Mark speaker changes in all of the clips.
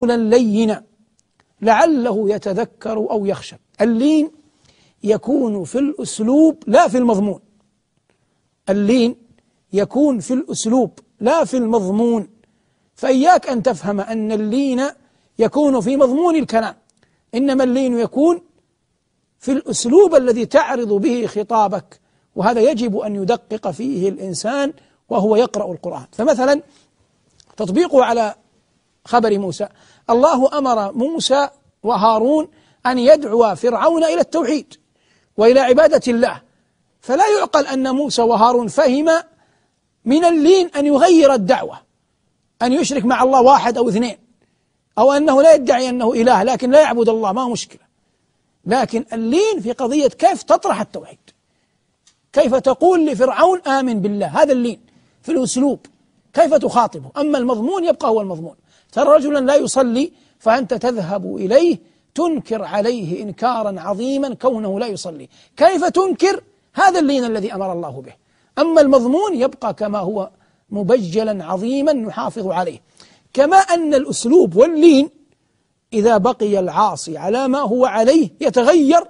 Speaker 1: قولا لينا لعله يتذكر أو يخشى اللين يكون في الأسلوب لا في المضمون اللين يكون في الأسلوب لا في المضمون فإياك أن تفهم أن اللين يكون في مضمون الكلام إنما اللين يكون في الأسلوب الذي تعرض به خطابك وهذا يجب أن يدقق فيه الإنسان وهو يقرأ القرآن فمثلا تطبيقه على خبر موسى الله أمر موسى وهارون أن يدعو فرعون إلى التوحيد وإلى عبادة الله فلا يعقل أن موسى وهارون فهما من اللين أن يغير الدعوة أن يشرك مع الله واحد أو اثنين أو أنه لا يدعي أنه إله لكن لا يعبد الله ما مشكلة لكن اللين في قضية كيف تطرح التوحيد كيف تقول لفرعون آمن بالله هذا اللين في الأسلوب كيف تخاطبه أما المضمون يبقى هو المضمون ترى رجلا لا يصلي فأنت تذهب إليه تنكر عليه إنكارا عظيما كونه لا يصلي كيف تنكر هذا اللين الذي أمر الله به أما المضمون يبقى كما هو مبجلا عظيما نحافظ عليه كما أن الأسلوب واللين إذا بقي العاصي على ما هو عليه يتغير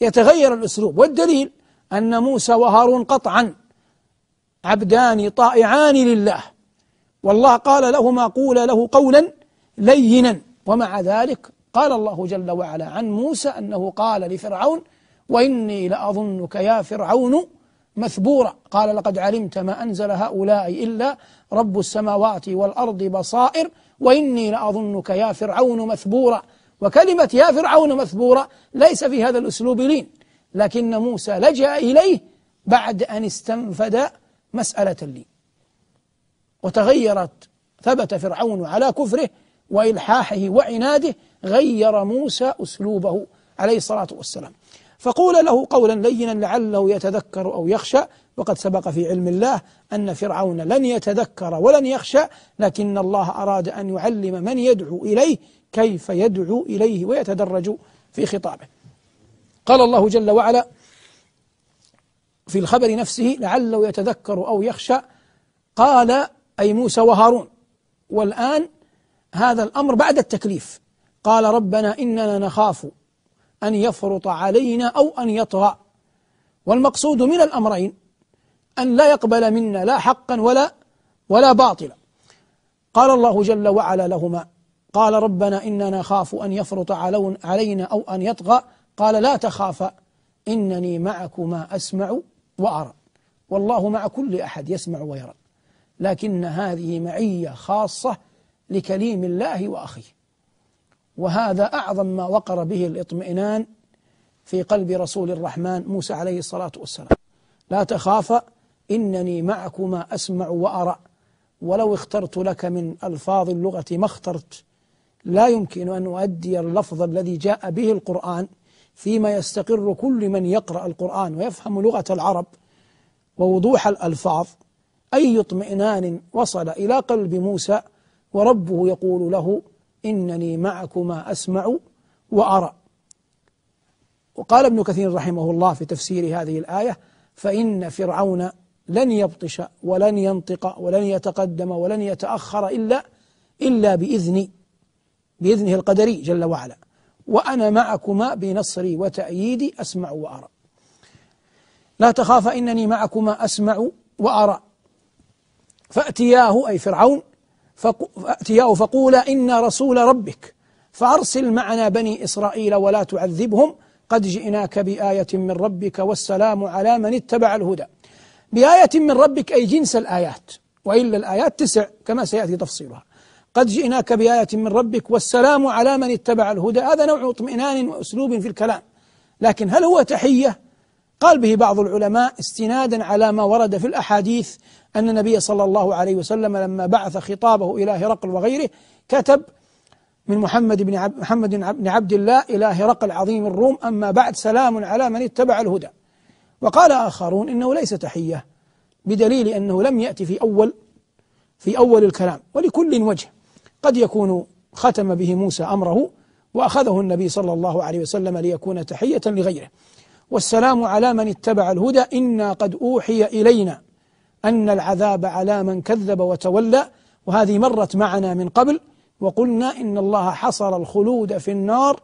Speaker 1: يتغير الأسلوب والدليل أن موسى وهارون قطعا عبدان طائعان لله والله قال لهما قولا له قولا لينا ومع ذلك قال الله جل وعلا عن موسى أنه قال لفرعون وإني لأظنك يا فرعون مثبورا قال لقد علمت ما أنزل هؤلاء إلا رب السماوات والأرض بصائر وإني لأظنك يا فرعون مثبورا وكلمة يا فرعون مثبورة ليس في هذا الأسلوب لين لكن موسى لجأ إليه بعد أن استنفد مسألة اللين وتغيرت ثبت فرعون على كفره وإلحاحه وعناده غير موسى أسلوبه عليه الصلاة والسلام فقول له قولا لينا لعله يتذكر أو يخشى وقد سبق في علم الله أن فرعون لن يتذكر ولن يخشى لكن الله أراد أن يعلم من يدعو إليه كيف يدعو إليه ويتدرج في خطابه قال الله جل وعلا في الخبر نفسه لعله يتذكر أو يخشى قال أي موسى وهارون والآن هذا الأمر بعد التكليف قال ربنا إننا نخاف أن يفرط علينا أو أن يطغى والمقصود من الأمرين أن لا يقبل منا لا حقا ولا ولا باطلا قال الله جل وعلا لهما قال ربنا إننا نخاف أن يفرط علينا أو أن يطغى قال لا تخافا إنني معكما أسمع وأرى والله مع كل أحد يسمع ويرى لكن هذه معية خاصة لكليم الله وأخيه وهذا أعظم ما وقر به الاطمئنان في قلب رسول الرحمن موسى عليه الصلاة والسلام لا تخافا إنني معكما أسمع وأرى ولو اخترت لك من ألفاظ اللغة ما اخترت لا يمكن أن أؤدي اللفظ الذي جاء به القرآن فيما يستقر كل من يقرأ القرآن ويفهم لغة العرب ووضوح الألفاظ أي اطمئنان وصل إلى قلب موسى وربه يقول له إنني معكما أسمع وأرى وقال ابن كثير رحمه الله في تفسير هذه الآية فإن فرعون لن يبطش ولن ينطق ولن يتقدم ولن يتأخر إلا إلا بإذني بإذنه القدري جل وعلا وأنا معكما بنصري وتأييدي أسمع وأرى لا تخاف إنني معكما أسمع وأرى فأتياه أي فرعون فأتياه فقولا إنا رسول ربك فأرسل معنا بني إسرائيل ولا تعذبهم قد جئناك بآية من ربك والسلام على من اتبع الهدى بآية من ربك أي جنس الآيات وإلا الآيات تسع كما سيأتي تفصيلها قد جئناك بآية من ربك والسلام على من اتبع الهدى هذا نوع اطمئنان وأسلوب في الكلام لكن هل هو تحية قال به بعض العلماء استنادا على ما ورد في الأحاديث أن النبي صلى الله عليه وسلم لما بعث خطابه إلى هرقل وغيره كتب من محمد بن عبد محمد بن عبد الله إلى هرقل عظيم الروم أما بعد سلام على من اتبع الهدى وقال آخرون إنه ليس تحية بدليل أنه لم يأتي في أول في أول الكلام ولكل وجه قد يكون ختم به موسى أمره وأخذه النبي صلى الله عليه وسلم ليكون تحية لغيره والسلام على من اتبع الهدى إنا قد أوحي إلينا أن العذاب على من كذب وتولى وهذه مرت معنا من قبل وقلنا إن الله حصر الخلود في النار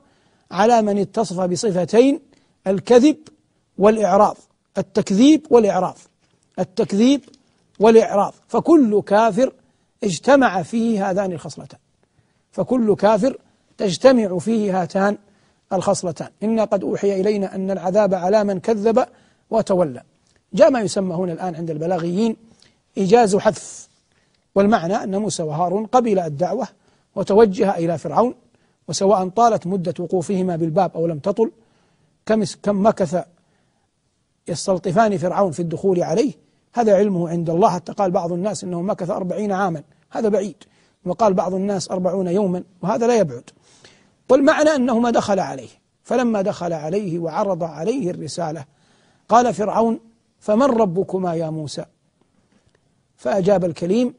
Speaker 1: على من اتصف بصفتين الكذب والإعراض التكذيب والإعراض التكذيب والإعراض فكل كافر اجتمع فيه هذان الخصلتان فكل كافر تجتمع فيه هاتان الخصلتان إنا قد أوحي إلينا أن العذاب على من كذب وتولى جاء ما يسمى هنا الآن عند البلاغيين إيجاز حذف والمعنى أن موسى وهارون قبل الدعوة وتوجه إلى فرعون وسواء طالت مدة وقوفهما بالباب أو لم تطل كم كم مكث يستلطفان فرعون في الدخول عليه هذا علمه عند الله حتى قال بعض الناس أنه مكث أربعين عاما هذا بعيد وقال بعض الناس أربعون يوما وهذا لا يبعد والمعنى ما دخل عليه فلما دخل عليه وعرض عليه الرسالة قال فرعون فمن ربكما يا موسى فأجاب الكليم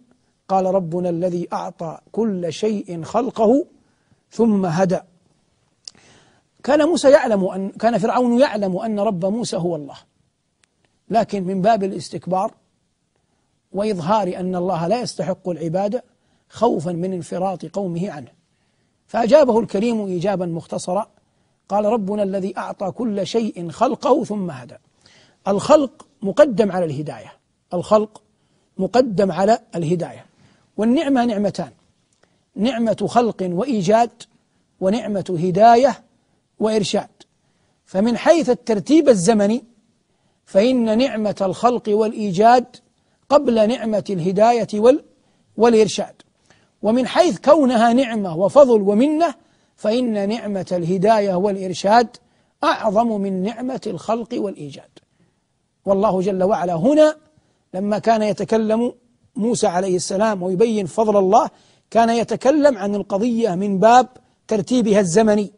Speaker 1: قال ربنا الذي أعطى كل شيء خلقه ثم هدى كان موسى يعلم أن كان فرعون يعلم أن رب موسى هو الله لكن من باب الاستكبار وإظهار أن الله لا يستحق العبادة خوفا من انفراط قومه عنه فأجابه الكريم إجابا مختصرا قال ربنا الذي أعطى كل شيء خلقه ثم هدى الخلق مقدم على الهداية الخلق مقدم على الهداية والنعمة نعمتان نعمة خلق وإيجاد ونعمة هداية وإرشاد فمن حيث الترتيب الزمني فإن نعمة الخلق والإيجاد قبل نعمة الهداية وال والإرشاد ومن حيث كونها نعمة وفضل ومنة فإن نعمة الهداية والإرشاد أعظم من نعمة الخلق والإيجاد والله جل وعلا هنا لما كان يتكلم موسى عليه السلام ويبين فضل الله كان يتكلم عن القضية من باب ترتيبها الزمني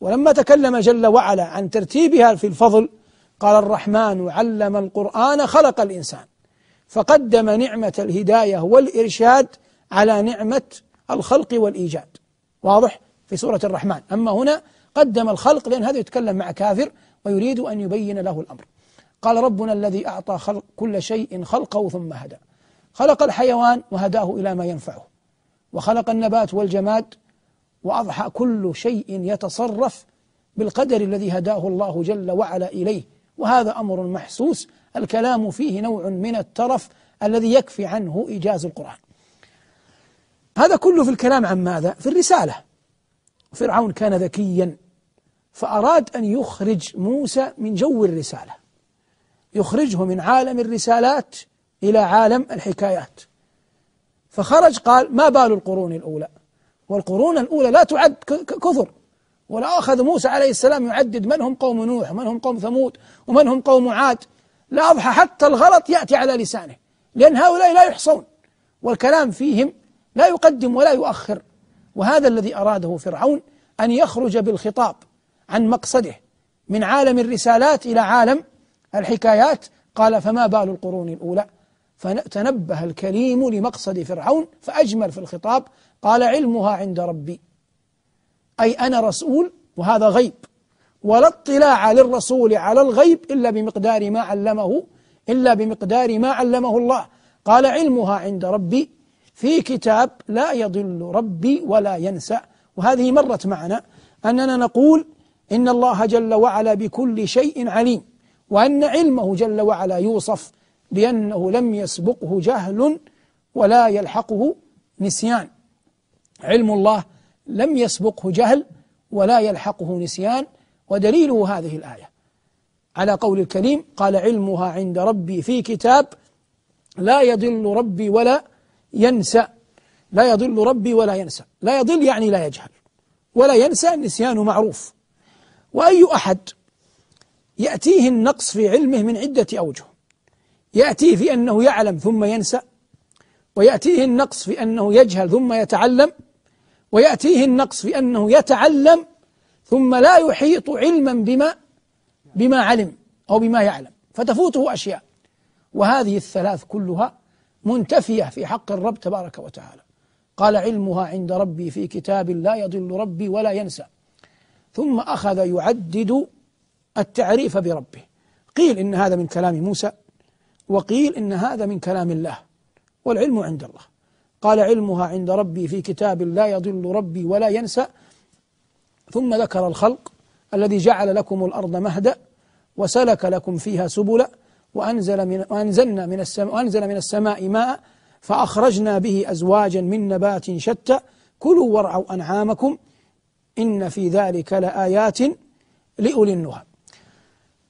Speaker 1: ولما تكلم جل وعلا عن ترتيبها في الفضل قال الرحمن علم القرآن خلق الإنسان فقدم نعمة الهداية والإرشاد على نعمة الخلق والإيجاد واضح في سورة الرحمن أما هنا قدم الخلق لأن هذا يتكلم مع كافر ويريد أن يبين له الأمر قال ربنا الذي أعطى خلق كل شيء خلقه ثم هدى خلق الحيوان وهداه إلى ما ينفعه وخلق النبات والجماد وأضحى كل شيء يتصرف بالقدر الذي هداه الله جل وعلا إليه وهذا أمر محسوس الكلام فيه نوع من الترف الذي يكفي عنه إيجاز القرآن هذا كله في الكلام عن ماذا؟ في الرسالة فرعون كان ذكيا فأراد أن يخرج موسى من جو الرسالة يخرجه من عالم الرسالات إلى عالم الحكايات فخرج قال ما بال القرون الأولى والقرون الأولى لا تعد كثر ولا أخذ موسى عليه السلام يعدد من هم قوم نوح ومن هم قوم ثمود ومن هم قوم عاد لا أضحى حتى الغلط يأتي على لسانه لأن هؤلاء لا يحصون والكلام فيهم لا يقدم ولا يؤخر وهذا الذي أراده فرعون أن يخرج بالخطاب عن مقصده من عالم الرسالات إلى عالم الحكايات قال فما بال القرون الأولى فتنبه الكريم لمقصد فرعون فأجمل في الخطاب قال علمها عند ربي أي أنا رسول وهذا غيب ولا اطلاع للرسول على الغيب إلا بمقدار ما علمه إلا بمقدار ما علمه الله قال علمها عند ربي في كتاب لا يضل ربي ولا ينسى وهذه مرت معنا أننا نقول إن الله جل وعلا بكل شيء عليم وأن علمه جل وعلا يوصف بأنه لم يسبقه جهل ولا يلحقه نسيان علم الله لم يسبقه جهل ولا يلحقه نسيان ودليله هذه الآية على قول الكريم قال علمها عند ربي في كتاب لا يضل ربي ولا ينسى لا يضل ربي ولا ينسى لا يضل يعني لا يجهل ولا ينسى النسيان معروف وأي أحد يأتيه النقص في علمه من عدة أوجه يأتيه في أنه يعلم ثم ينسى ويأتيه النقص في أنه يجهل ثم يتعلم ويأتيه النقص في أنه يتعلم ثم لا يحيط علما بما بما علم أو بما يعلم فتفوته أشياء وهذه الثلاث كلها منتفية في حق الرب تبارك وتعالى قال علمها عند ربي في كتاب لا يضل ربي ولا ينسى ثم أخذ يعدد التعريف بربه قيل إن هذا من كلام موسى وقيل إن هذا من كلام الله والعلم عند الله قال علمها عند ربي في كتاب لا يضل ربي ولا ينسى ثم ذكر الخلق الذي جعل لكم الأرض مهدا وسلك لكم فيها سبلا وأنزل من وأنزلنا من السماء وأنزل من السماء ماء فأخرجنا به أزواجا من نبات شتى كلوا وارعوا أنعامكم إن في ذلك لآيات لأولي النهى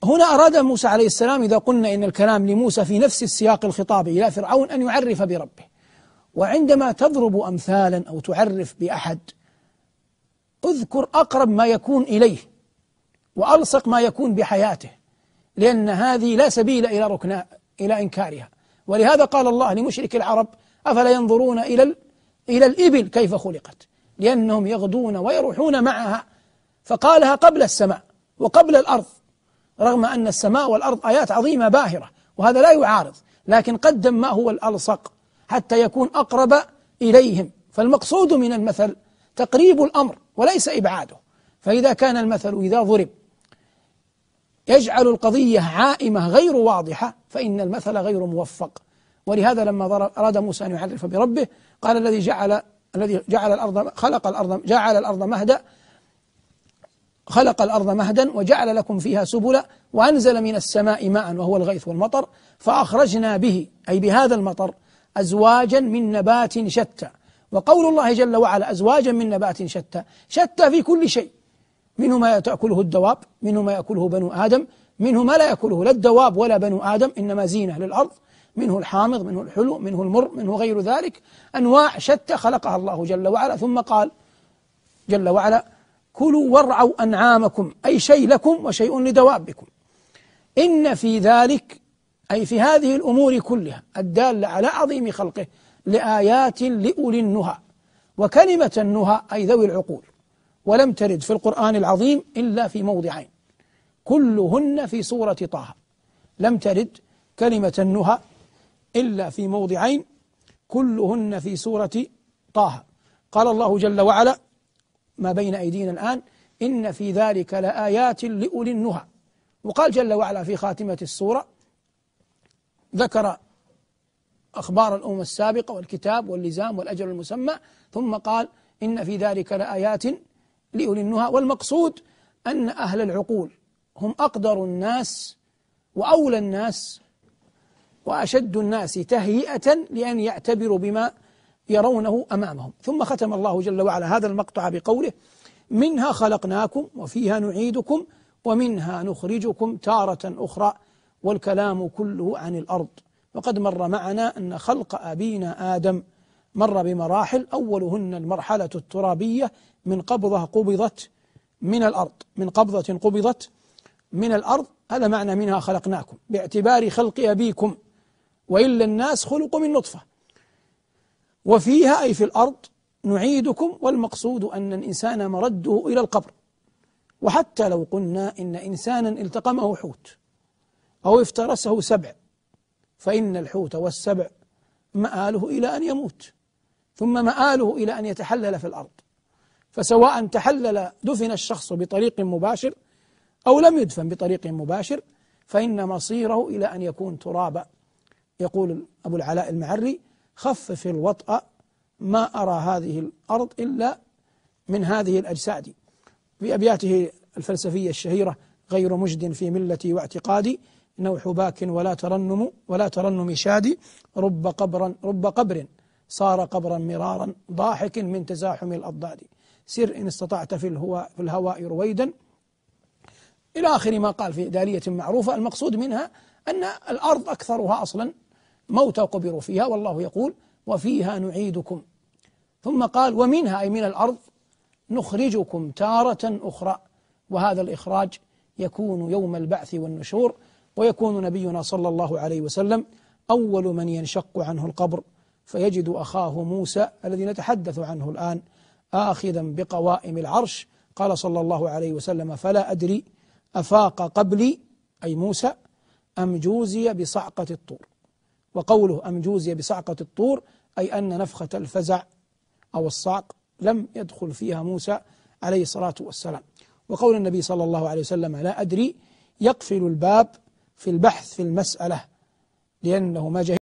Speaker 1: هنا أراد موسى عليه السلام إذا قلنا إن الكلام لموسى في نفس السياق الخطابي إلى فرعون أن يعرف بربه وعندما تضرب أمثالا أو تعرف بأحد اذكر أقرب ما يكون إليه وألصق ما يكون بحياته لأن هذه لا سبيل إلى ركنها إلى إنكارها ولهذا قال الله لمشرك العرب أفلا ينظرون إلى إلى الإبل كيف خلقت لأنهم يغدون ويروحون معها فقالها قبل السماء وقبل الأرض رغم أن السماء والأرض آيات عظيمة باهرة وهذا لا يعارض لكن قدم ما هو الألصق حتى يكون أقرب إليهم فالمقصود من المثل تقريب الأمر وليس إبعاده فإذا كان المثل إذا ضرب يجعل القضية عائمة غير واضحة فإن المثل غير موفق ولهذا لما أراد موسى أن يعرف بربه قال الذي جعل الذي جعل الأرض خلق الأرض جعل الأرض مهدا خلق الأرض مهدا وجعل لكم فيها سبلا وأنزل من السماء ماء وهو الغيث والمطر فأخرجنا به أي بهذا المطر أزواجا من نبات شتى وقول الله جل وعلا أزواجا من نبات شتى شتى في كل شيء منه ما تأكله الدواب منه ما يأكله بنو آدم منه ما لا يأكله لا الدواب ولا بنو آدم إنما زينة للأرض منه الحامض منه الحلو منه المر منه غير ذلك أنواع شتى خلقها الله جل وعلا ثم قال جل وعلا كلوا وارعوا أنعامكم أي شيء لكم وشيء لدوابكم إن في ذلك أي في هذه الأمور كلها الدالة على عظيم خلقه لآيات لأولي النهى وكلمة النهى أي ذوي العقول ولم ترد في القرآن العظيم إلا في موضعين كلهن في سورة طه لم ترد كلمة النهى إلا في موضعين كلهن في سورة طه قال الله جل وعلا ما بين أيدينا الآن إن في ذلك لآيات لأولي النهى وقال جل وعلا في خاتمة السورة ذكر أخبار الأمم السابقة والكتاب واللزام والأجر المسمى ثم قال إن في ذلك لآيات لأولي النهى والمقصود أن أهل العقول هم أقدر الناس وأولى الناس وأشد الناس تهيئة لأن يعتبروا بما يرونه أمامهم ثم ختم الله جل وعلا هذا المقطع بقوله منها خلقناكم وفيها نعيدكم ومنها نخرجكم تارة أخرى والكلام كله عن الأرض وقد مر معنا أن خلق أبينا آدم مر بمراحل أولهن المرحلة الترابية من قبضة قبضت من الأرض من قبضة قبضت من الأرض هذا معنى منها خلقناكم باعتبار خلق أبيكم وإلا الناس خلقوا من نطفة وفيها أي في الأرض نعيدكم والمقصود أن الإنسان مرده إلى القبر وحتى لو قلنا إن إنسانا التقمه حوت أو افترسه سبع فإن الحوت والسبع مآله إلى أن يموت ثم مآله إلى أن يتحلل في الأرض فسواء تحلل دفن الشخص بطريق مباشر أو لم يدفن بطريق مباشر فإن مصيره إلى أن يكون ترابا يقول أبو العلاء المعري خفف الوطأ ما أرى هذه الأرض إلا من هذه الأجساد في أبياته الفلسفية الشهيرة غير مجد في ملتي واعتقادي نوح باك ولا ترنم ولا ترنم شادي رب قبر رب قبر صار قبرا مرارا ضاحك من تزاحم الأضداد سر إن استطعت في الهواء, في الهواء رويدا إلى آخر ما قال في دالية معروفة المقصود منها أن الأرض أكثرها أصلا موتى قبروا فيها والله يقول وفيها نعيدكم ثم قال ومنها أي من الأرض نخرجكم تارة أخرى وهذا الإخراج يكون يوم البعث والنشور ويكون نبينا صلى الله عليه وسلم أول من ينشق عنه القبر فيجد أخاه موسى الذي نتحدث عنه الآن آخذا بقوائم العرش قال صلى الله عليه وسلم فلا أدري أفاق قبلي أي موسى أم جوزي بصعقة الطور وقوله أم جوزي بصعقة الطور أي أن نفخة الفزع أو الصعق لم يدخل فيها موسى عليه الصلاة والسلام وقول النبي صلى الله عليه وسلم لا أدري يقفل الباب في البحث في المسألة لأنه ما جهل